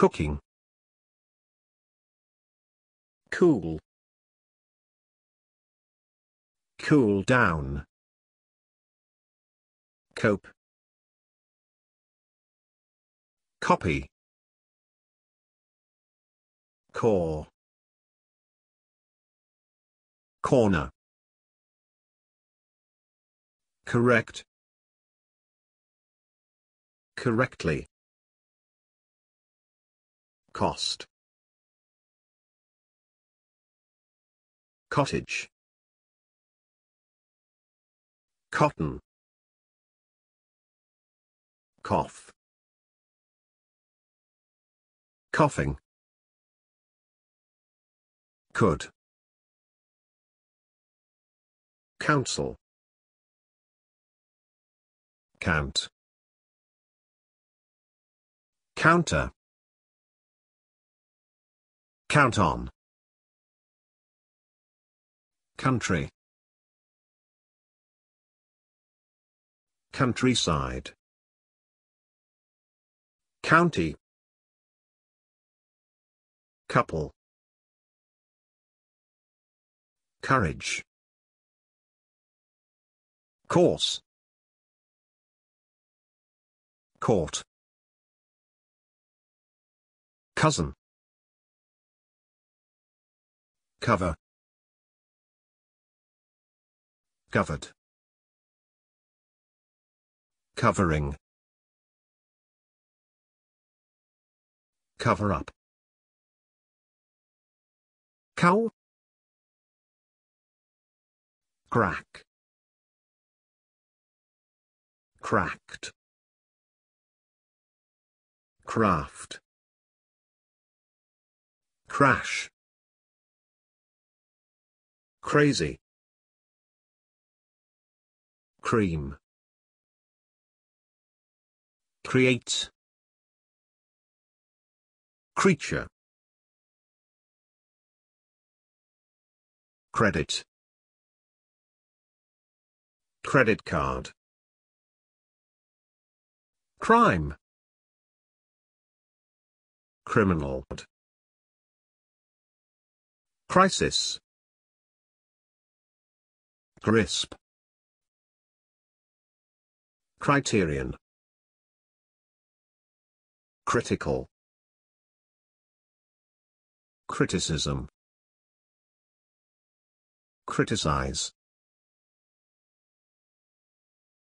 Cooking. Cool. Cool down. Cope. Copy. Core. Corner. Correct. Correctly cost. Cottage. Cotton. Cough. Coughing. Could. Council. Count. Counter. Count on. Country. Countryside. County. Couple. Courage. Course. Court. Cousin cover covered covering cover up cow crack cracked craft crash Crazy. Cream. Create. Creature. Credit. Credit card. Crime. Criminal. Crisis Crisp. Criterion. Critical. Criticism. Criticize.